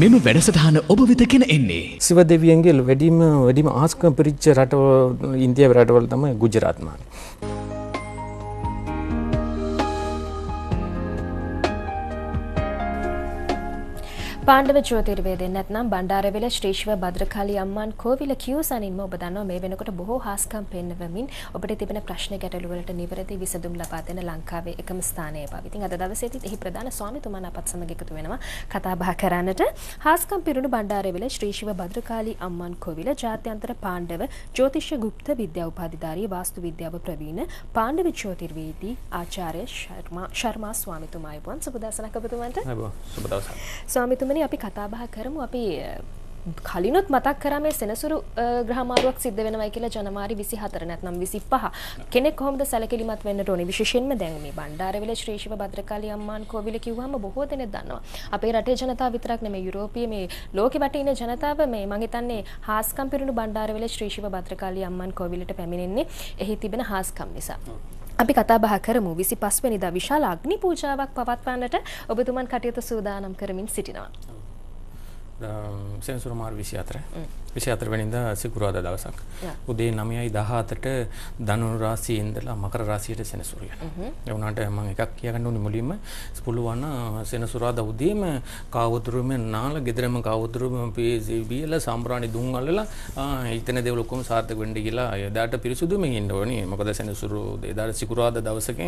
මෙම වැඩසටහන ඔබ වෙත කෙන එන්නේ. සිව දෙවියන්ගේ වැඩිම වැඩිම ආස්කම් පිරිච්ච රටව ඉන්දිය රටවල තම ගුජරාත්මාන. පාණ්ඩව ජෝතිර්වේදෙන් නැත්නම් බණ්ඩාරවෙල ශ්‍රීෂ්ව භද්‍රකාලි අම්මාන් කෝවිල කියූසනින්ම ඔබ දන්නවා මේ වෙනකොට බොහෝ හාස්කම් පෙන්වමින් ඔබට තිබෙන ප්‍රශ්න ගැටලු වලට නිවැරදි විසඳුම් ලබා දෙන ලංකාවේ එකම ස්ථානය බව. ඉතින් අද දවසේදීත් එහි ප්‍රධාන ස්වාමිතුමන් අපත් සමග එකතු වෙනවා කතා බහ කරන්නට. හාස්කම් පිරුණු බණ්ඩාරවෙල ශ්‍රීෂ්ව භද්‍රකාලි අම්මාන් කෝවිල ජාත්‍යන්තර පාණ්ඩව ජ්‍යොතිෂ ගුප්ත විද්‍යා උපාධිධාරී වාස්තු විද්‍යාව ප්‍රවීණ පාණ්ඩව ජ්‍යොතිර්වේදී ආචාර්ය ශර්මා ශර්මා ස්වාමිතුමා වුවන් සුබ දවසක් ඔබතුමන්ට. සුබ දවසක්. ස්වාමිතුමනි මෙතන අපි කතාබහ කරමු අපි කලිනුත් මතක් කර මේ සෙනසුරු ග්‍රහමාරුවක් සිද්ධ වෙනවා කියලා ජනවාරි 24 නැත්නම් 25 කෙනෙක් කොහොමද සැලකිලිමත් වෙන්න ඕනේ විශේෂයෙන්ම දැන් මේ බණ්ඩාරවිල ශ්‍රී ශිව භද්‍රකාලි අම්මාන් කෝවිල කිව්වම බොහෝ දෙනෙක් දන්නවා අපේ රටේ ජනතාව විතරක් නෙමෙයි යුරෝපීය මේ ලෝකෙ වටේ ඉන්න ජනතාව මේ මම හිතන්නේ හාස්කම් පිරුණු බණ්ඩාරවිල ශ්‍රී ශිව භද්‍රකාලි අම්මාන් කෝවිලට පැමිණෙන්නේ එහි තිබෙන හාස්කම් නිසා අපි කතා බහ කරමු විසි පස්වනිදා විශාල අග්නි පූජාවක් පවත්වන්නට ඔබතුමන් කටයුතු සූදානම් කරමින් සිටිනවා. සෙන්සුරුමාර් විසි අතර විසි අතරවැනිද සිකුරාද දවසක් උදේ නමයයි දහතට දනුරාසී ඉන්දලා මකර රාසියට සෙනසුරිය එවුණට ම එකක් කියගන්න ඕනි මුලින්ම පුළුවන්න සෙනසුරාද උදේම කාවතුරුම නාල ගෙදරම කවතුරුම පේසිබියල සම්ප්‍රාණි දුන් අල්ලලා ඉතන දෙවලොක්කොම සාර්ථක වෙන්ඩ කියලා එදාට පිරිසුදුම ඉන්නවනි මොකද සෙනසුරු එදාට සිකුරාද දවසක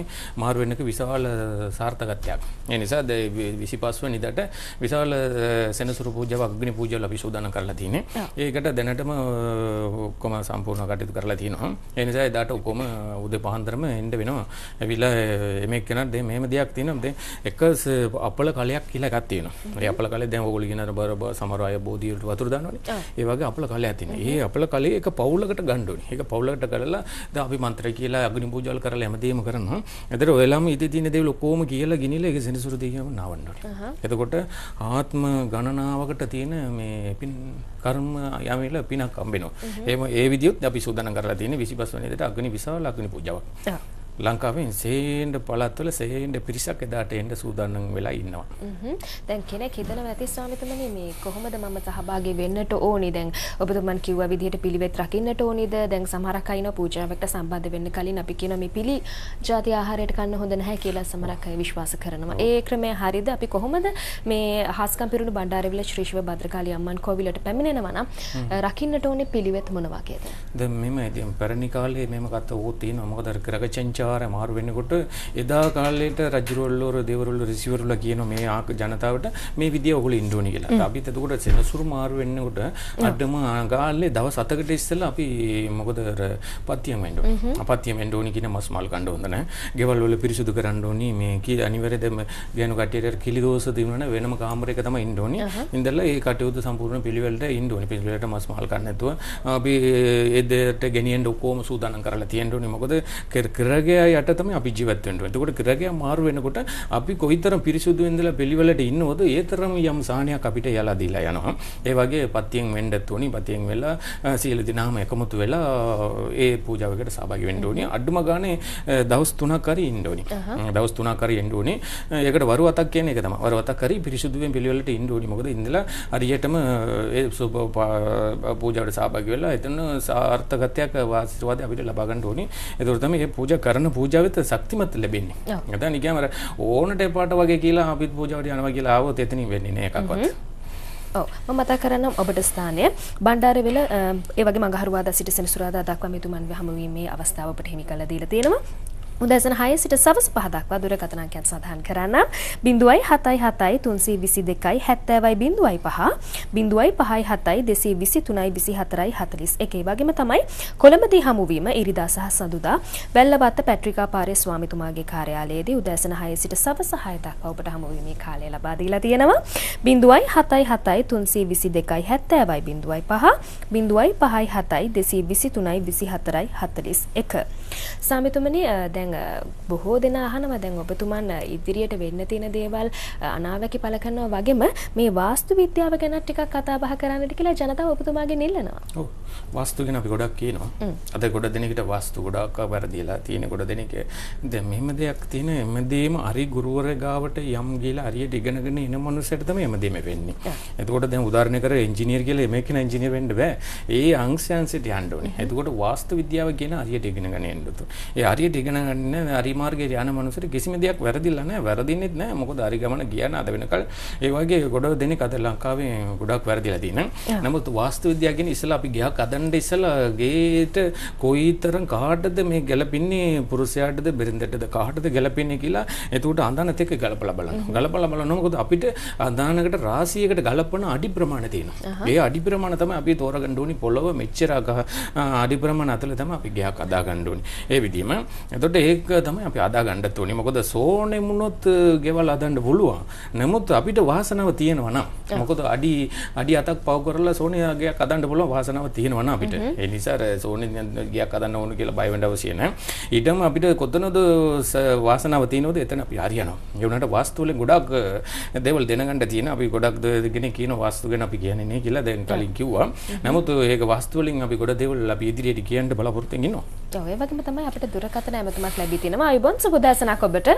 මාරුවෙන්නක විශාල සාර්ථකත්යක් එනිසා විසි පස්ව නිදට විශාල සෙනසුරු පූජ වගනි පූජල් අපි සූදානම් කරලා තියෙන්නේ. ඒකට දැනටම ඔක්කොම සම්පූර්ණ කටයුතු කරලා තිනවා. ඒ නිසා එදාට ඔක්කොම උදේ පහන්තරම එන්න වෙනවා. ඇවිල්ලා මේක කෙනාට දැන් මෙහෙම දෙයක් තියෙනවා. දැන් එක අපල කලයක් කියලා එකක් තියෙනවා. ඒ අපල කලේ දැන් ඔයගොල්ලෝ කියන බර සමහර අය බෝධි වලට වතුර දානවනේ. ඒ වගේ අපල කලයක් තියෙනවා. ඒ අපල කලේ එක පවුලකට ගන්න ඕනේ. ඒක පවුලකට කරලා දැන් අපි මන්ත්‍රය කියලා අගනි පූජල් කරලා හැමදේම කරනවා. එතකොට ඔයලම ඉති තියෙන දේවල් ඔක්කොම කියලා ගිනිලා ඒක සෙනසුරු දෙවියන්ව නවන්න ඕනේ. එතකොට ආත්ම ගණනාවකට තියෙන මේ පින් කර්ම යමෙල පිනක් හම්බෙනවා. එහෙම ඒ විදිහොත් අපි සූදානම් කරලා තියෙන්නේ 25 වෙනිදාට අග්නි විසාව ලග්නි පූජාවක්. ලංකාවෙන් සේන්ඩ පළත්වල සේන්ඩ පිරිසක් එදාට එන්ඩ සූදානම් වෙලා ඉන්නවා. දැන් කෙනෙක් හිතනවා ඇති ස්වාමිතුමනි මේ කොහොමද මම සහභාගී වෙන්නට ඕනි? දැන් ඔබතුමන් කිව්වා විදිහට පිළිවෙත් රකින්නට ඕනිද? දැන් සමහරක් අයන පූජාවකට සම්බන්ධ වෙන්න කලින් අපි කියන මේ පිළි ජාති ආහාරයට කන්න හොඳ නැහැ කියලා සමහරක් අය විශ්වාස කරනවා. ඒ ක්‍රමය හරියද? අපි කොහොමද මේ හාස්කම් පිරුණු බණ්ඩාරවිල ශ්‍රී ශිව භද්‍රකාලී අම්මන් කෝවිලට පැමිණෙනවා නම් රකින්නට ඕනේ පිළිවෙත් මොනවා කියද? දැන් මෙමෙ දැන් පරණ කාලේ මෙම කතා ඕත් තියෙනවා. මොකද කරගචංචා ආකාරය මාරු වෙනකොට එදා කාලේට රජුරවල්ලෝ දෙවරුල්ලෝ රිසීවරුලා කියන මේ ජනතාවට මේ විදිය ඔයගොල්ලෝ ඉන්න ඕනි කියලා. අපිත් එතකොට සෙනසුරු මාරු වෙන්නකොට අඩම කාලේ දවස් 7කට ඉස්සෙල්ලා අපි මොකද අර පත්තියම එන්න ඕනි. අපත්තියම එන්න ඕනි කියන මස් මල් ගන්න හොඳ නැහැ. ගෙවල් වල පිරිසුදු කරන්න ඕනි මේ කී අනිවාර්යයෙන්ම ගෑනු කට්ටියට කිලි දෝෂ දිනන වෙනම කාමරයක තමයි ඉන්න ඕනි. ඉඳලා ඒ කටයුතු සම්පූර්ණ පිළිවෙලට ඉන්න ඕනි. පිළිවෙලට මස් මල් ගන්න නැතුව අපි ඒ දෙයට ගෙනියන්න ඔක්කොම සූදානම් කරලා තියෙන්න ඕනි. මොකද කරගිය ග්‍රහයා යට තමයි අපි ජීවත් වෙන්න ඕනේ. එතකොට ග්‍රහයා මාරු වෙනකොට අපි කොයිතරම් පිරිසුදු වෙන්දලා පිළිවෙලට ඉන්නවද ඒ තරම් යම් සාහනයක් අපිට යලා දීලා යනවා. ඒ වගේ පත්තියෙන් වෙන්නත් ඕනි. පත්තියෙන් වෙලා සීල දිනාම එකමුතු වෙලා ඒ පූජාවකට සහභාගී වෙන්න ඕනි. අඩුම ගානේ දවස් 3ක් හරි ඉන්න ඕනි. දවස් 3ක් හරි ඉන්න ඕනි. ඒකට වරු අතක් කියන්නේ ඒක තමයි. වරු අතක් හරි පිරිසුදුවෙන් පිළිවෙලට ඉන්න ඕනි. මොකද ඉඳලා හරියටම ඒ සුබ පූජාවට සහභාගී වෙලා එතන සාර්ථකත්වයක් ආශිර්වාද අපිට ලබා ගන්න ඕනි. ඒතකොට තමයි මේ පූජා කරන පූජාවත ශක්තිමත් ලැබෙන්නේ. නැත්නම් නිකම්ම ඕනට එපාට වගේ කියලා අපිත් පූජාවට යනවා කියලා ආවොත් එතනින් වෙන්නේ නෑ එකක්වත්. ඔව් මම මතක් කරනම් ඔබට ස්ථානය බණ්ඩාරවෙල ඒ වගේ මඟහරුවාදා සිට සෙනසුරාදා දක්වා මෙතුමන් හමුවීමේ අවස්ථාව ඔබට හිමි කරලා දීලා තියෙනවා. උදැසන හය සිට සවස් පහදක්වා දුරකථනාකයන් සඳහන් කරන්න බිඳුවයි හතයි හතයි තුන්සේ විසි දෙකයි හැත්තෑවයි බිඳුවයි පහ බිඳුවයි පහයි හතයි දෙසේ විසි තුනයි විසි හතරයි හතලිස් එකේ වගේම තමයි කොළඹදී හමුවීම ඉරිදා සහ සඳුදා වැල්ලබත්ත පැට්‍රිකා පාරය ස්වාමිතුමාගේ කාර්යාලයේදී උදැසන හය සිට සවස හය දක්වා ඔබට හමුවීමේ කාලය ලබා දීලා තියෙනවා බිඳුවයි හතයි හතයි තුන්සේ විසි දෙකයි හැත්තෑවයි බිඳුවයි පහ බිඳුවයි පහයි හතයි දෙසේ විසි තුනයි විසි හතරයි හතලිස් එක සාමිතුමනි දැන් දැන් බොහෝ දෙනා අහනවා දැන් ඔබතුමන් ඉදිරියට වෙන්න තියෙන දේවල් අනාවැකි පළ කරනවා වගේම මේ වාස්තු විද්‍යාව ගැන ටිකක් කතා බහ කරන්නට කියලා ජනතාව ඔබතුමාගෙන් ඉල්ලනවා. ඔව්. වාස්තු ගැන අපි ගොඩක් කියනවා. අද ගොඩ දෙනෙකුට වාස්තු ගොඩක් වැරදිලා තියෙන ගොඩ දෙනෙක් දැන් මෙහෙම දෙයක් තියෙන එමෙදීම අරි ගුරුවරයා ගාවට යම් ගිහලා අරියට ඉගෙනගෙන එන මනුස්සයට තමයි එමෙදීම වෙන්නේ. එතකොට දැන් උදාහරණයක් කර ඉංජිනේර කියලා එමේ කෙනා ඉංජිනේර වෙන්න බෑ. ඒ අංශයන්සිට යන්න ඕනේ. එතකොට වාස්තු විද්‍යාව ගැන අරියට ඉගෙනගෙන එන්න ඕනේ. ඒ අරියට ඉගෙනගෙන යන්නේ නැහැ හරි මාර්ගයට යන මනුස්සර කිසිම දෙයක් වැරදිලා නැහැ වැරදින්නෙත් නැහැ මොකද හරි ගමන ගියා නාද වෙනකල් ඒ වගේ ගොඩක් දෙනෙක් අද ලංකාවේ ගොඩක් වැරදිලා තියෙනවා නමුත් වාස්තු විද්‍යාව කියන්නේ ඉස්සලා අපි ගියා කදන්න ඉස්සලා ගේට කොයිතරම් කාටද මේ ගැළපෙන්නේ පුරුෂයාටද බිරිඳටද කාටද ගැළපෙන්නේ කියලා එතකොට අඳනත් එක්ක ගලපලා බලනවා ගලපලා බලනවා මොකද අපිට අඳානකට රාශියකට ගලපන අඩි ප්‍රමාණය තියෙනවා ඒ අඩි ප්‍රමාණය තමයි අපි තෝරගන්න ඕනි පොළව මෙච්චර අඩි ප්‍රමාණය අතල තමයි අපි ගයක් අදා ගන්න ඕනි ඒ විදිහම එතකොට ඒක තමයි අපි අදා ගණ්ඩත් ඕනි මොකොද සෝනෙ මුණොත් ගෙවල් අදන්න පුළුවන් නමුත් අපිට වාසනාව තියෙනවා නම් මොකද අඩි අඩි අතක් පව කරලා සෝනයාගේ අදන්න පුළුවන් වාසනාව තියෙනවා නම් අපිට ඒ නිසා සෝනෙ ගයක් අදන්න ඕන කියලා බය වෙන්න අවශ්‍ය නැහැ ඊටම අපිට කොතනද වාසනාව තියෙනවද එතන අපි හරියනවා ඒ වුණාට වාස්තු වලින් ගොඩක් දේවල් දැනගන්න තියෙන අපි ගොඩක් දෙනෙක් කියන වාස්තු ගැන අපි කියන්නේ නේ කියලා දැන් කලින් කිව්වා නමුත් ඒක වාස්තු වලින් අපි ගොඩ දේවල් අපි ඉදිරියට කියන්න බලාපොරොත්තු වෙනවා ඔය වගේම තමයි අපිට දුරකථන ඇමතුමක් සුපදේශනයක් ලැබී තිනවා. ආයුබෝවන් සුබදේශනක් ඔබට.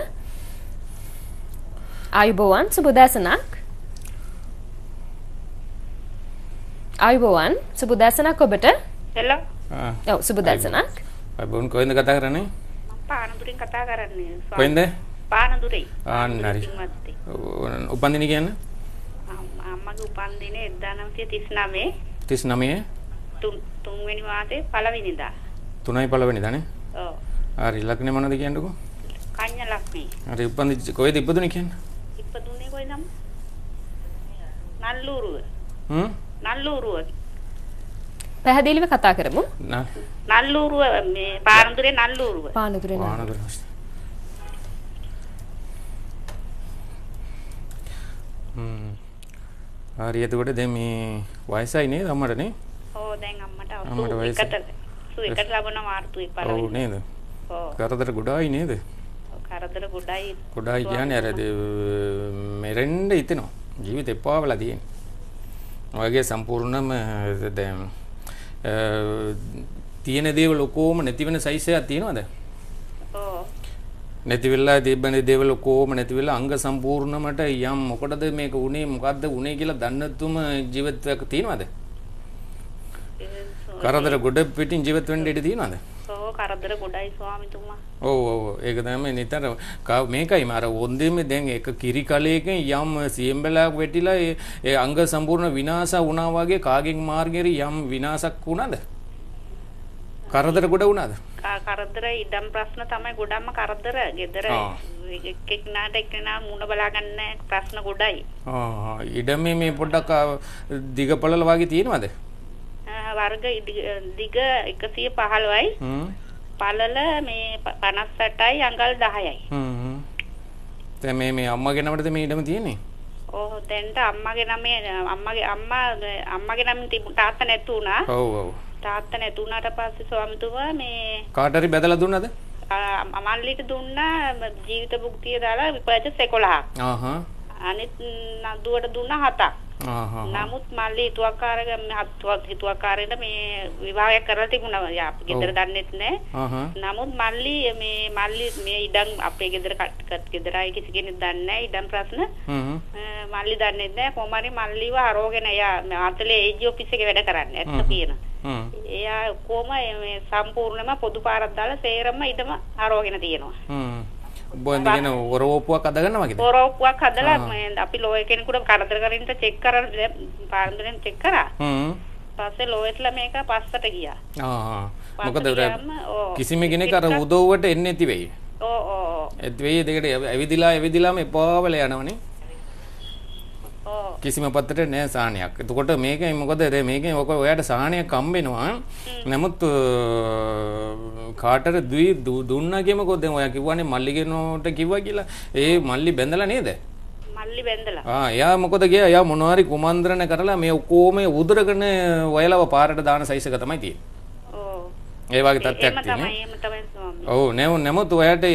ආයුබෝවන් සුබදේශනක්. ආයුබෝවන් සුබදේශනක් ඔබට. හෙලෝ. ඔව් සුබදේශනක්. ආයුබෝවන් කොහෙන්ද කතා කරන්නේ? මම පානදුරෙන් කතා කරන්නේ. කොහෙන්ද? පානදුරේ. ආන්න හරි. උපන්දින කියන්නේ? අම්මගේ උපන්දින 1939. 39? තුන්වෙනි මාසේ පළවෙනිදා. තුනයි පළවෙනිදානේ? ඔව්. හරි ලග්නේ මොනවද කියන්නකෝ? කන්‍ය ලග්නේ. හරි උපන්දි කොහෙද ඉපදුනේ කියන්නේ? ඉපදුනේ කොහෙදම්? නල්ලූරුව. හ්ම්? නල්ලූරුව. පැහැදිලිව කතා කරමු. නල්ලූරුව මේ පානදුරේ නල්ලූරුව. පානදුරේ නල්ලූරුව. හ්ම්. හරි එතකොට දැන් මේ වයසයි නේද අම්මට නේ? ඔව් දැන් අම්මට අවුරුදු 1කට 1කට ලබන මාර්තු 1 පළවෙනි. ඔව් නේද? කරදර ගොඩායි නේද? කරදර ගොඩයි. ගොඩයි කියන්නේ අර මෙරෙන්න හිතෙනවා. ජීවිත එපා වෙලා තියෙන්නේ. ඔයගේ සම්පූර්ණම දැන් තියෙන දේවල් ඔකෝම නැති වෙන සයිස් එකක් තියෙනවද? ඔව්. නැති වෙලා තිබෙන දේවල් ඔකෝම නැති වෙලා අංග සම්පූර්ණමට යම් මොකටද මේක උනේ මොකද්ද උනේ කියලා දන්නතුම ජීවිතයක් තියෙනවද? කරදර ගොඩ පිටින් ජීවත් වෙන්න ඉඩ තියෙනවද? කරදර ගොඩයි ස්වාමිතුමා. ඔව් ඔව් ඒක තමයි නිතර මේකයි මාර වොන්දෙමේ දැන් එක කිරි කලයකින් යම් සියඹලක් වෙටිලා ඒ අංග සම්පූර්ණ විනාශ වුණා වගේ කාගෙන් මාර්ගෙරි යම් විනාශක් වුණාද? කරදර ගොඩ වුණාද? කරදර ඉඩම් ප්‍රශ්න තමයි ගොඩක්ම කරදර. ගෙදර එක්කෙනාට එක්කෙනා මුණ බලා ගන්න ප්‍රශ්න ගොඩයි. ආ ඉඩමේ මේ පොඩ්ඩක් දිගපළල වගේ තියෙනවද? වර්ග දිග 115යි පළල මේ 58යි අඟල් 10යි හ්ම් දැන් මේ මේ අම්මගේ නමටද මේ ඉඩම තියෙන්නේ ඔව් දැන්ට අම්මගේ නමේ අම්මගේ අම්මා අම්මගේ නමින් තිබුණ තාත්තා නැතු වුණා ඔව් ඔව් තාත්තා නැතු වුණාට පස්සේ ස්වාමිතුමා මේ කාට හරි බැදලා දුන්නද අමල්ලිට දුන්නා ජීවිත භුක්තිය දාලා විපාක 11ක් ආහා අනිත් නඩුවට දුන්න හතක්. නමුත් මල්ලි හිතුවක්කාරක හත්වත් හිතුවක්කාරයට මේ විවාහය කරලා තිබුණා. අපි ගෙදර දන්නෙත් නැහැ. නමුත් මල්ලි මේ මල්ලි මේ ඉඩම් අපේ ගෙදර කට්කත් ගෙදර අය කිසි කෙනෙක් දන්නේ නැහැ ඉඩම් ප්‍රශ්න. මල්ලි දන්නෙත් නැහැ. කොහොමරි මල්ලිව හරෝගෙන එයා මාතලේ ඒජ් ඔෆිස් එකේ වැඩ කරන්නේ. ඇත්ත කියන. එයා කොහොම මේ සම්පූර්ණයෙන්ම පොදු පාරක් දාලා සේරම ඉඩම හරෝගෙන තියෙනවා. බොන්දගෙන ඔරෝපුවක් අදගන්නවා කිද ඔරෝපුවක් හදලා අපි ලෝය කෙනෙකුට කරදර කරින්ට චෙක් කරන පාරම්පරෙන් චෙක් කරා හ්ම් පස්සේ ලෝයట్లా මේක පස්සට ගියා ආ මොකද කිසිම කෙනෙක් අර උදව්වට එන්නේ නැති වෙයි ඕ ඕ ඒ දෙකට ඇවිදිලා ඇවිදිලාම එපාවල යනවනේ කිසිම පත්‍රයක නෑ සාහනයක්. එතකොට මේකෙන් මොකද මේකෙන් ඔක ඔයාට සාහනයක් හම්බෙනවා. නමුත් කාටර ද්වි දුන්නා කියම කොහෙන්ද ඔයා කිව්වනේ මල්ලිගෙනෝට කිව්වා කියලා. ඒ මල්ලි බැඳලා නේද? මල්ලි බැඳලා. ආ එයා මොකද ගියා? එයා මොනවාරි කුමන්ත්‍රණ කරලා මේ ඔක්කොම උදරගෙන වයලව පාරට දාන සයිස් එක තමයි තියෙන්නේ. ඒ වගේ තත්ත්වයක් තියෙනවා. ඔව් නේ නමුත් ඔයාට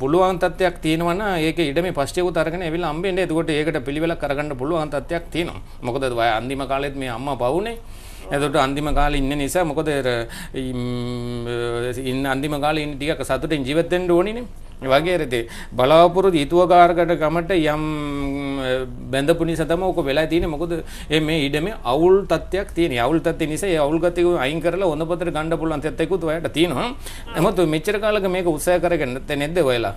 පුළුවන් තත්ත්වයක් තියෙනවා නම් ඒක ඉඩමේ පස්සේ උත් අරගෙන එවිලා හම්බෙන්න. එතකොට ඒකට පිළිවෙලක් අරගන්න පුළුවන් තත්ත්වයක් තියෙනවා. මොකද ඔය අන්තිම කාලෙත් මේ අම්මා පවුනේ. එතකොට අන්තිම කාලේ ඉන්න නිසා මොකද ඉන්න අන්තිම කාලේ ඉන්න ටිකක් සතුටින් ජීවත් වෙන්න ඕනේ නේ. වගේ රෙතේ බලාපොරොත්තු හිතුවකාරකට කමට යම් බැඳපු නිසා තමයි ඔක වෙලා තියෙන්නේ මොකද මේ ඊඩමේ අවුල් තත්ත්වයක් තියෙනවා අවුල් තත්ත්වය නිසා ඒ අවුල් ගතිය අයින් කරලා හොඳ පතර ගන්න පුළුවන් තත්ත්වයකුත් ඔයාලට තියෙනවා නමුත් මෙච්චර කාලෙක මේක උත්සාහ කරගෙන නැද්ද ඔයාලා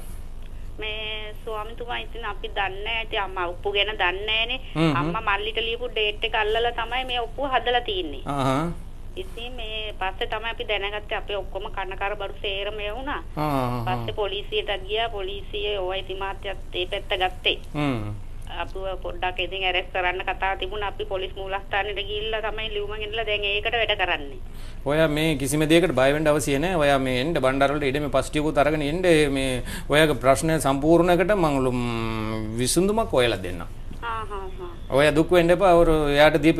මේ ස්වාමිතුමා ඉතින් අපි දන්නේ ඇති අම්මා උප්පු ගැන දන්නේ නැහනේ අම්මා මල්ලිට ලියපු ඩේට් එක අල්ලලා තමයි මේ උප්පු හදලා තින්නේ ඉතින් මේ පස්සේ තමයි අපි දැනගත්තේ අපේ ඔක්කොම කනකර බඩු සේරම වුණා. පස්සේ පොලිසියට ගියා පොලිසිය OIC මාත්‍යත් ඒ පැත්ත ගත්තේ. අපිව පොඩ්ඩක් ඉතින් ඇරෙස් කරන්න කතාව තිබුණා අපි පොලිස් මූලස්ථානෙට ගිහිල්ලා තමයි ලියුමක් ඉඳලා දැන් ඒකට වැඩ කරන්නේ. ඔයා මේ කිසිම දෙයකට බය වෙන්න අවශ්‍ය නැහැ. ඔයා මේ එන්න බණ්ඩාර වලට ඉඩ මේ පස්ටියකුත් අරගෙන එන්න මේ ඔයාගේ ප්‍රශ්න සම්පූර්ණකට මම විසඳුමක් ඔයාලා දෙන්නම්. ආහ් ඔය දුක් වෙන්න එපා. අවර එයාට දීප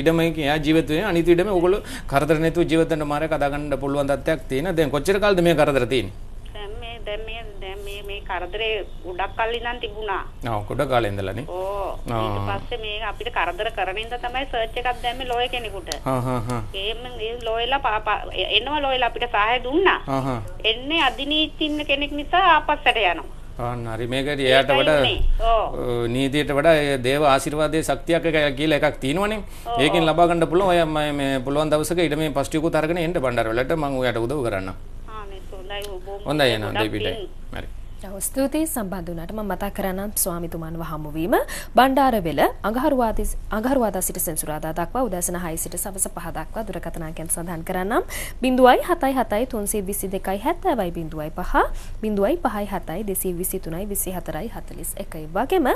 ඉඩමක එයා ජීවත් වෙන අනිත් ඉඩම ඕගොල්ලෝ කරදර නැතුව ජීවත් වෙන්න මාරේ කදා ගන්න පුළුවන් තත්ත්වයක් තියෙන. දැන් කොච්චර කාලද මේ කරදර තියෙන්නේ? දැන් මේ දැන් මේ දැන් මේ මේ කරදරේ ගොඩක් කාලේ ඉඳන් තිබුණා. ඔව් ගොඩක් කාලේ ඉඳලා නේ. ඕ ඊට පස්සේ මේ අපිට කරදර කරන ඉඳ තමයි සර්ච් එකක් දැම්මේ ලෝය කෙනෙකුට. හා හා හා. ඒ ලෝයලා එනවා ලෝයලා අපිට සහාය දුන්නා. හා හා. එන්නේ අධිනීතින්න කෙනෙක් නිසා ආපස්සට යනවා. ආන්න හරි මේකට එයාට වඩා නීතියට වඩා ඒ දේව ආශිර්වාදයේ ශක්තියක් කියලා එකක් තියෙනවනේ. ඒකෙන් ලබා ගන්න පුළුවන්. ඔය මම මේ පුළුවන් දවසක ඊට මේ පස්ටියකුත් අරගෙන එන්න බණ්ඩාරවලට මම ඔයාට උදව් කරන්නම්. ආ මේ හොඳයි නන්දේ පිටයි. හරි. ඔව් ස්තුතියි සම්බන්ධ වුණාට මම මතක් කරන්නම් ස්වාමිතුමන්ව හමුවීම බණ්ඩාරවෙල අඟහරුවාදී අඟහරුවාදා සිට සෙන්සුරාදා දක්වා උදෑසන 6 සිට සවස 5 දක්වා දුරකථන අංකයෙන් සඳහන් කරන්නම් 077 322 70 05 057 223 24 වගේම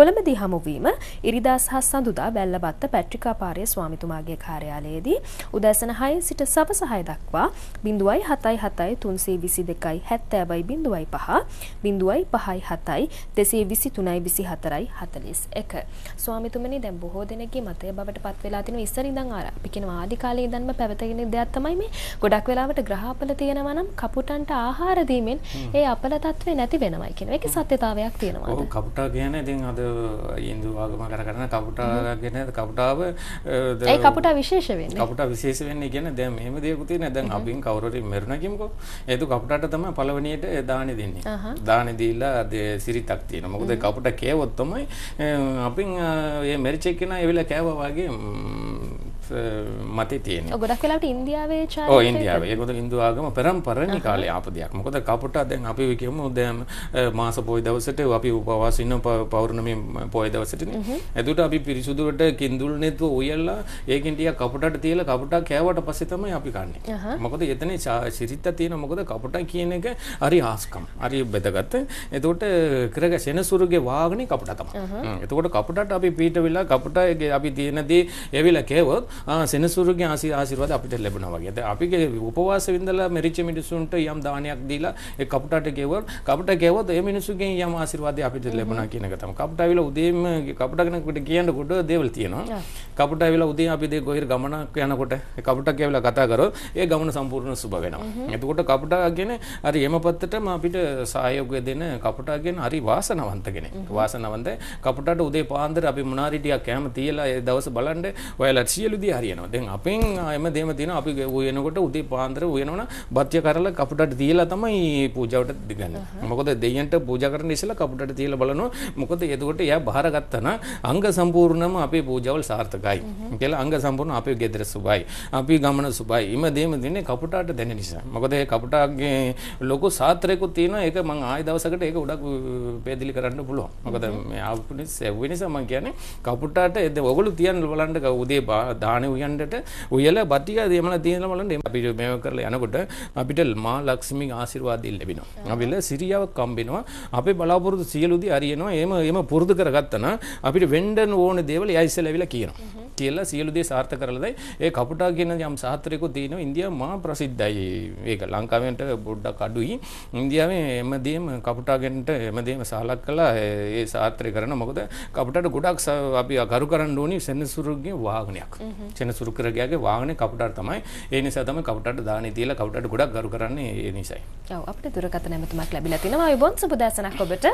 කොළඹදී හමුවීම ඉරිදා සහ සඳුදා බැල්ලබත්ත පැට්‍රිකා පාරේ ස්වාමිතුමාගේ කාර්යාලයේදී උදෑසන 6 සිට සවස 6 දක්වා 077 322 70 05 බිඳුවයි පහයි හතයි දෙසේ විසි තුනයි විසි හතරයි හතලිස් එක ස්වාමිතුමනි දැන් බොහෝ දෙනෙගේ මතය බවට පත් වෙලා තින ඉස්සර ඉඳන් අර අපි කියනවා ආදි කාලේ ඉඳන්ම පැවතගෙන දෙයක් තමයි මේ ගොඩක් වෙලාවට ග්‍රහපල තියෙනවා නම් කපුටන්ට ආහාර දීමෙන් ඒ අපල තත්ත්වේ නැති වෙනවා කියන එක සත්‍යතාවයක් තියෙනවා ඔව් කපුටා කියන්නේ ඉතින් අද ඉන්දු ආගම කරගෙන කපුටා කියන්නේ කපුටාව ඒ කපුටා විශේෂ වෙන්නේ කපුටා විශේෂ වෙන්නේ කියන්නේ දැන් මෙහෙම දෙයක් තියෙනවා දැන් අපින් කවුරු හරි මරුණා කියමුකෝ එතකොට කපුටාට තමයි පළවෙනියට දානි දෙන්නේ දානේ දීලා සිරිතක් තියෙනවා. මොකද කපුට කෑවොත් තමයි අපින් මේ මෙරිච්ච කෙනා එවිලා කෑවා වගේ මතේ තියෙන ගොඩක් කලාට ඉන්දියාවේ ඕ ඉන්දියාවේ ඒකොද ඉන්දු ආගම පරම්පරණි කාලේ ආපු දෙයක් මොකද කපුටා දැන් අපි කියමු දැන් මාස පොයි දවසට අපි උපවාස ඉන්න පෞර්ණමි පොයි දවසටනේ එතකොට අපි පිරිසුදුවට කිඳුල් නෙත්ව උයලා ඒකෙන් ටික කපුටාට තියලා කපුටා කෑවට පස්සේ තමයි අපි කන්නේ මොකද එතන සිරිත තියෙන මොකද කපුටා කියන එක හරි ආස්කම් හරි බෙදගත්ත එතකොට ක්‍රග සෙනසුරුගේ වාගනේ කපුටා තමයි එතකොට කපුටාට අපි පීට වෙලා කපුටා අපි තියෙනදී එවිලා කෑවොත් සෙනසුරුගේ ආශිර්වාද අපිට ලැබෙනවා වගේ. දැන් අපිගේ උපවාස වින්දලා මෙරිච්ච මිනිසුන්ට යම් දානයක් දීලා ඒ කපුටාට ගෙවුවොත් කපුට ගෙවුවොත් ඒ මිනිසුගෙන් යම් ආශිර්වාදය අපිට ලැබුණා කියන එක තමයි. කපුට ආවිලා උදේම කපුට කෙනෙකුට කියනකොට දේවල් තියෙනවා. කපුට ආවිලා උදේ අපි දේ ගොහිර ගමනක් යනකොට කපුට කියලා කතා කරොත් ඒ ගමන සම්පූර්ණ සුබ වෙනවා. එතකොට කපුටා කියන්නේ හරි එමපත්තටම අපිට සහයෝගය දෙන කපුටා කියන්නේ හරි වාසනාවන්ත කෙනෙක්. වාසනාවන්ත කපුටාට උදේ පාන්දර අපි මොනාරිටියක් කැම තියලා ඒ දවස් බලන්න ඔයාලා සියලු එතනදී හරියනවා. දැන් අපෙන් හැම දෙම තියෙනවා. අපි උයනකොට උදේ පාන්දර උයනවනම් බත්ය කරලා කපුටට තියලා තමයි පූජාවට දිගන්නේ. මොකද දෙයයන්ට පූජා කරන්න ඉස්සෙල්ලා කපුටට තියලා බලනවා. මොකද එතකොට එයා බාර ගත්තා අංග සම්පූර්ණම අපේ පූජාවල් සාර්ථකයි. කියලා අංග සම්පූර්ණ අපේ ගෙදර සුභයි. අපි ගමන සුභයි. ඉම දෙම දිනේ කපුටට දැනෙන නිසා. මොකද ඒ කපුටාගේ ලොකු සාත්‍රයකුත් තියෙනවා. ඒක මම ආයෙ දවසකට ඒක උඩක් පැහැදිලි කරන්න පුළුවන්. මොකද මේ ආපු නිසා මම කියන්නේ කපුටාට ඔගොල්ලෝ තියන්න බලන්න උදේ ගාන උයන්ට උයල බතික දෙමල තියෙන වලට අපිට මේ කරලා යනකොට අපිට මා ලක්ෂ්මී ආශිර්වාදයෙන් ලැබෙනවා. අපිල සිරියාවක් කම්බිනවා. අපේ බලාපොරොත්තු සියලු දේ හරියනවා. එහෙම එහෙම පුරුදු කරගත්තා නම් අපිට වෙන්න ඕන දේවල් එයා ඉස්සෙල්ලා ඇවිල්ලා කියනවා. කියලා සියලු දේ සාර්ථක කරලා ඒ කපුටා කියන යම් සාහත්‍රයකෝ දිනන ඉන්දියාව මහා ප්‍රසිද්ධයි ඒක ලංකාවෙන්ට පොඩ්ඩක් අඩුයි ඉන්දියාවේ එමදීම කපුටාගෙන්ට එමදීම සහලක් කළා ඒ සාහත්‍රය කරන මොකද කපුටාට ගොඩක් අපි අගරු කරන්න ඕනි සෙනසුරුගේ වාහනයක් සෙනසුරු කරගයාගේ වාහනේ කපුටාට තමයි ඒ නිසා තමයි කපුටාට දානේ දීලා කවුටට ගොඩක් ගරු කරන්නේ ඒ නිසයි. ඔව් අපිට දුරකථන ඇමතුමක් ලැබිලා තිනවා. අයබොන් සුබ දාසනක් ඔබට.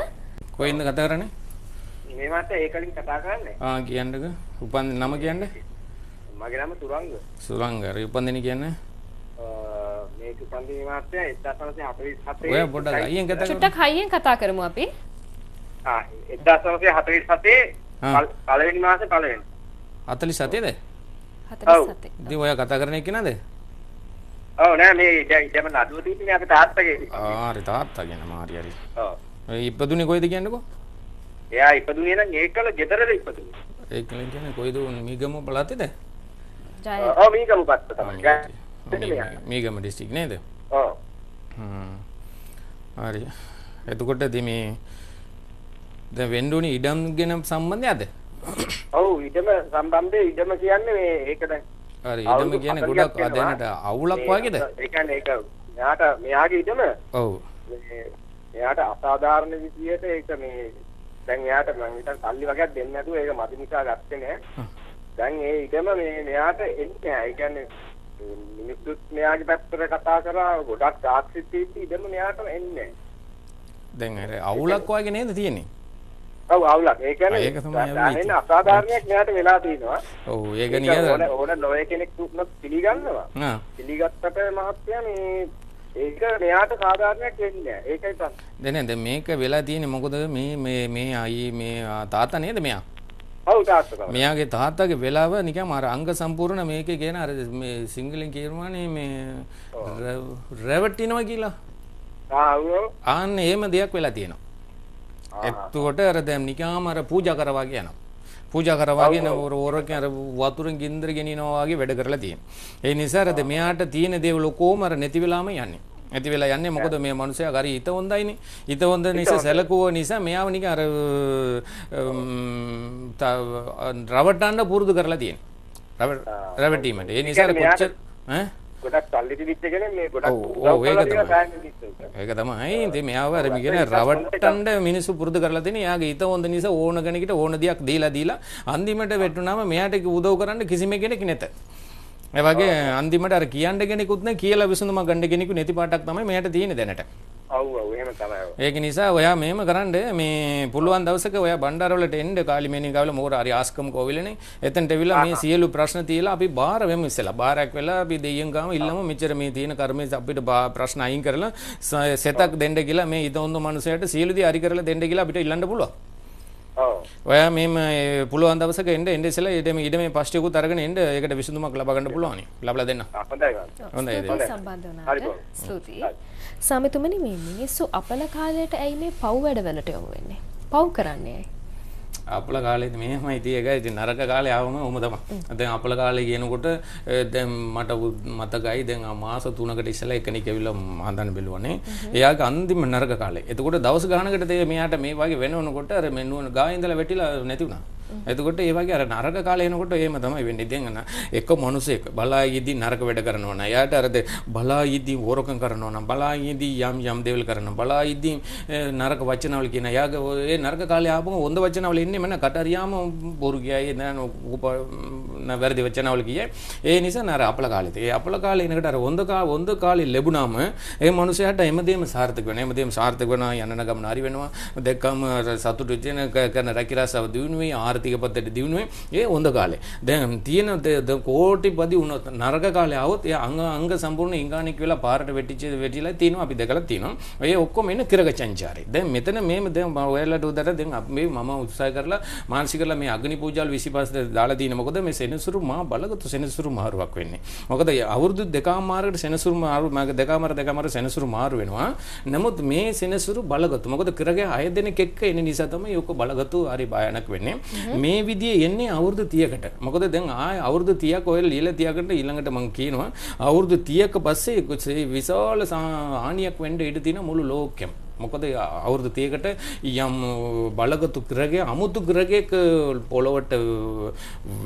කොහෙන්ද කතා කරන්නේ? මේ මාත් ඒකලින් කතා කරන්නේ. ආ කියන්නක. උපන් නම කියන්න. මගේ නම තුරංග. සුරංග. හරි උපන්දින කියන්නේ? මේක උපන්දින මාත්‍යා 1947 ඔය පොඩ්ඩක් අයියෙන් කතා කරමු. චුට්ටක් අයියෙන් කතා කරමු අපි. ආ 1947 පළවෙනි මාසේ පළවෙනි. 47ද? 47. ඉතින් ඔයා කතා කරන්නේ කෙනාද? ඔව් නෑ මේ දැන් නඩුව තියෙන්නේ අපේ තාත්තගේ. ආ හරි තාත්තා ගැන මාරි හරි. ඔව්. ඉපදුනේ කොහෙද කියන්නකෝ? එයා ඉපදුනේ නම් ඒකල ගෙදරද ඉපදුනේ. ඒකල කියන්නේ කොයිද මීගම පළාතේද? ජය. ඔව් මීගම පත්ත තමයි. මීගම ඩිස්ත්‍රික් නේද? ඔව්. හ්ම්. හරි. එතකොට ඉතින් මේ දැන් වෙන්ඩුනේ ඉඩම් ගැන සම්බන්ධයද? ඔව් ඉඩම සම්බන්ධයෙන් ඉඩම කියන්නේ මේ ඒක දැන් හරි ඉඩම කියන්නේ ගොඩක් අදැනට අවුලක් වගේද? ඒ කියන්නේ ඒක මෙයාට මෙයාගේ ඉඩම ඔව්. මෙයාට අසාධාරණ විදියට ඒක මේ දැන් එයාට මම හිතන් සල්ලි වගේක් දෙන්නේ නැතුව ඒක මදි නිසා ගත්තේ නෑ. දැන් ඒ ඉඩම මේ මෙයාට එන්නේ නෑ. ඒ කියන්නේ මිනිස්සුත් මෙයාගේ පැත්තට කතා කරලා ගොඩක් ආශ්‍රිතීත් ඉඩම මෙයාට එන්නේ නෑ. දැන් අර අවුලක් වගේ නේද තියෙන්නේ? ඔව් අවුලක්. ඒ කියන්නේ ඒක තමයි දැනෙන අසාධාරණයක් මෙයාට වෙලා තිනවා. ඔව් ඒක නිකන් ඕන නොවේ කෙනෙක් උනත් පිළිගන්නවා. පිළිගත්තට මහත්මයා මේ ඒක මෙයාට සාධාරණයක් වෙන්නේ නෑ. ඒකයි දැන් නේද මේක වෙලා තියෙන්නේ මොකද මේ මේ මේ අයි මේ තාත්තා නේද මෙයා? ඔව් තාත්තා තමයි. මෙයාගේ තාත්තාගේ වෙලාව නිකන් අර අංග සම්පූර්ණ මේකේ කියන අර මේ සිංහලෙන් කියනවානේ මේ රැවටිනවා කියලා. ආන්න එහෙම දෙයක් වෙලා තියෙනවා. එතකොට අර දැන් නිකාම අර පූජා කරවා කියනවා. පූජා කරවාගෙන ඕරකින් අර වතුරෙන් ගින්දර ගෙනිනවා වගේ වැඩ කරලා තියෙනවා. ඒ නිසා අර මෙයාට තියෙන දේවල් ඔක්කොම අර නැති වෙලාම යන්නේ. ඇති වෙලා යන්නේ මොකද මේ මනුස්සයා හරි හිත හොඳයිනේ හිත හොඳ නිසා සැලකුව නිසා මෙයාව නිකන් අර රවට්ටන්න පුරුදු කරලා තියෙන්නේ රවට්ටීමට ඒ නිසා කොච්චර ඈ ඒක තමයි ඉතින් මෙයාව අර මිගෙන රවට්ටන්න මිනිස්සු පුරුදු කරලා තිනේ යාගේ හිත හොඳ නිසා ඕන කෙනෙකුට ඕන දෙයක් දීලා දීලා අන්තිමට වැටුනම මෙයාට උදව් කරන්න කිසිම කෙනෙක් නැත ඒ වගේ අන්තිමට අර කියන්න කෙනෙකුත් නැහැ කියලා විසඳුමක් ගන්න කෙනෙකු නැති පාටක් තමයි මෙයට තියෙන්නේ දැනට. ඔව් ඔව් එහෙම තමයි. ඒක නිසා ඔයා මෙහෙම කරන්න මේ පුළුවන් දවසක ඔයා බණ්ඩාරවලට එන්න කාලිමේනී ගාවල මෝර හරි ආස්කම් කෝවිලනේ. එතනට ඇවිල්ලා මේ සියලු ප්‍රශ්න තියලා අපි බාර වෙමු ඉස්සලා. බාරයක් වෙලා අපි දෙයියන් ගාම ඉල්ලමු මෙච්චර මේ තියෙන කර්මයේ අපිට ප්‍රශ්න අයින් කරලා සෙතක් දෙන්න කියලා මේ ඉදොන්දු මිනිසයාට සියලු දේ හරි කරලා දෙන්න කියලා අපිට ඉල්ලන්න පුළුවන්. ඔයා මෙම පුළුවන් දවසක එන්න එන්න ඉස්සෙල්ලා ඊට මේ ඊට මේ පස්ටියකුත් අරගෙන එන්න ඒකට විසඳුමක් ලබා ගන්න පුළුවන්. ලබලා දෙන්න. හොඳයි. හොඳයි. සම්බන්ධ වුණාට ස්තුතියි. සමිතුමනි මේ මිනිස්සු අපල කාලයට ඇයි මේ පව් වැඩවලට යොමු වෙන්නේ? පව් කරන්නේ ඇයි? අපල කාලෙත් මෙහෙම ඉතින් ඒකයි ඉතින් නරක කාලේ ආවම ඔහම තමයි. දැන් අපල කාලේ කියනකොට දැන් මට මතකයි දැන් මාස 3කට ඉස්සෙල්ලා එකෙනෙක් ඇවිල්ලා මහන්දන බෙලුවනේ. එයාගේ අන්තිම නරක කාලේ. එතකොට දවස් ගානකට මෙයාට මේ වගේ වෙනවනකොට අර මෙන්නුවන ගාය ඉඳලා වැටිලා නැති වුණා. එතකොට ඒ වගේ අර නරක කාලේ එනකොට එහෙම තමයි වෙන්නේ. දැන් අන එක මිනිසෙක් බලායිදී නරක වැඩ කරනවා නම් එයාට අරද බලායිදී හොරකම් කරනවා නම් බලායිදී යම් යම් දේවල් කරනවා බලායිදී නරක වචනවල කියන එයාගේ ඒ නරක කාලේ ආපම හොඳ වචනවල එන්නේ මන කටරියාම බොරු ගියයි නෑ වැරදි වෙච්ච නවල කියේ. ඒ නිසා අර අපල කාලෙත්. ඒ අපල කාලේ ඉනකට අර හොඳ කා හොඳ කාලේ ලැබුණාම ඒ මනුස්සයාට හැමදේම සාර්ථක වෙනවා. හැමදේම සාර්ථක වෙනවා යන්න ගමන හරි වෙනවා. දැක්කම සතුටු වෙන කරන රැකිරසාව දිනුනේ ආර්ථික පැත්තට දිනුනේ. ඒ හොඳ කාලේ. දැන් තියෙන කෝටිපති වුණොත් නරක කාලේ આવොත් ඒ අංග අංග සම්පූර්ණ ඉංගානික් වෙලා පාරට වෙටිච්ච වෙටිලා තියෙනවා අපි දැකලා තියෙනවා. ඒ ඔක්කොම එන ක්‍රක චංචාරේ. දැන් මෙතන මේම දැන් ඔයාලට උදට දැන් මේ මම උත්සාහ කරලා මානසික කරලා මේ අග්නි පූජාල් 25 දාලා තියෙන මොකද මේ සෙනසුරු මා බලගත්තු සෙනසුරු මාරුවක් වෙන්නේ. මොකද අවුරුදු දෙකමාරකට සෙනසුරු මාරු මගේ දෙකමාර දෙකමාර සෙනසුරු මාරු වෙනවා. නමුත් මේ සෙනසුරු බලගත්තු. මොකද ක්‍රිකට් හය දෙනෙක් එක්ක එන නිසා තමයි යෝක බලගත්තු හරි භයානක වෙන්නේ. මේ විදිහේ එන්නේ අවුරුදු 30කට. මොකද දැන් ආය අවුරුදු 30ක් ඔය ලියලා 30කට ඊළඟට මම කියනවා අවුරුදු 30ක පස්සේ විශාල හානියක් වෙන්න ඉඩ තියෙන මුළු ලෝකෙම. මොකද අවුරුදු 30කට යම් බලගතු ග්‍රහගේ අමුතු ග්‍රහයක පොළොවට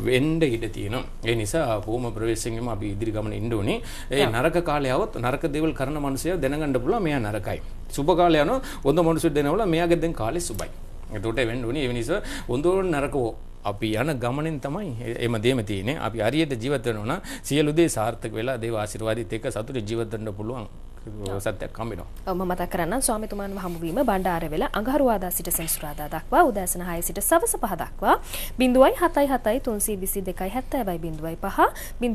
වෙන්න ඉඩ තියෙනවා. ඒ නිසා බොහොම ප්‍රවේශයෙන්ම අපි ඉදිරි ගමන ඉන්න ඕනේ. ඒ නරක කාලේ આવොත් නරක දේවල් කරන මිනිස්සය දැනගන්න පුළුවන් මෙයා නරකයි. සුබ කාලේ යනවා හොඳ මිනිස්සු දෙනවල මෙයාගේ දැන් කාලේ සුබයි. එතකොට වෙන්න ඕනේ ඒ නිසා හොඳෝන් නරකෝ අපි යන ගමනෙන් තමයි එම දේම තියෙන්නේ. අපි හරියට ජීවත් වෙනවා නම් සියලු දේ සාර්ථක වෙලා දේව ආශිර්වාදෙත් එක්ක සතුටින් ජීවත් වෙන්න පුළුවන්. සත්‍යයක් හම්බෙනවා. ඔව් මම මතක් කරන්නම් ස්වාමිතුමාන්ව හමුවීම බණ්ඩාර වෙලා අඟහරුවාදා සිට සෙනසුරාදා දක්වා උදෑසන 6 සිට සවස 5 දක්වා 0.77 322.70 0.5 0.57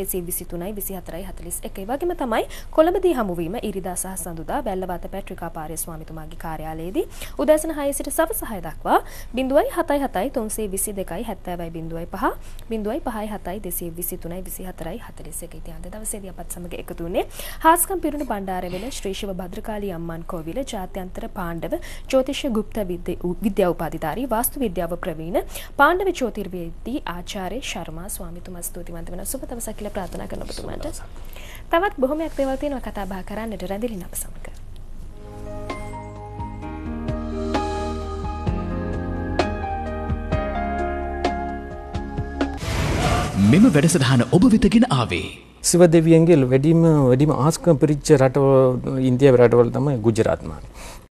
223 2441 වගේම තමයි කොළඹදී හමුවීම ඉරිදා සහ සඳුදා බැල්ලවත පැට්‍රිකා පාරේ ස්වාමිතුමාගේ කාර්යාලයේදී උදෑසන 6 සිට සවස 6 දක්වා 0.77 322.70 0.5 0.57 223 2441 ඉතින් අද දවසේදී අපත් සමග එකතු වුණේ හාස්කම් පිරුණු බණ්ඩාරවෙල ශ්‍රේෂව භද්‍රකාලී අම්මන් කෝවිල ජාත්‍යන්තර පාණ්ඩව ජෝතිෂ ගුප්ත විද්‍යා උපාධිධාරී වාස්තු විද්‍යාව ප්‍රවීණ පාණ්ඩව ජෝතිර්වේදී ආචාර්ය ශර්මා ස්වාමිතුමා ස්තුතිවන්ත වෙනවා සුබ දවසක් කියලා ප්‍රාර්ථනා කරන ඔබතුමාට. තවත් බොහොමයක් දේවල් තියෙනවා කතා බහ කරන්නට රැඳිලි අප සමග. මෙම වැඩසටහන ඔබ වෙතගෙන ආවේ. සිව දෙවියන්ගේ වැඩිම වැඩිම ආස්කම් පිරිච්ච රටව ඉන්දිය රටවල් තමයි ගුජරාත්මාන.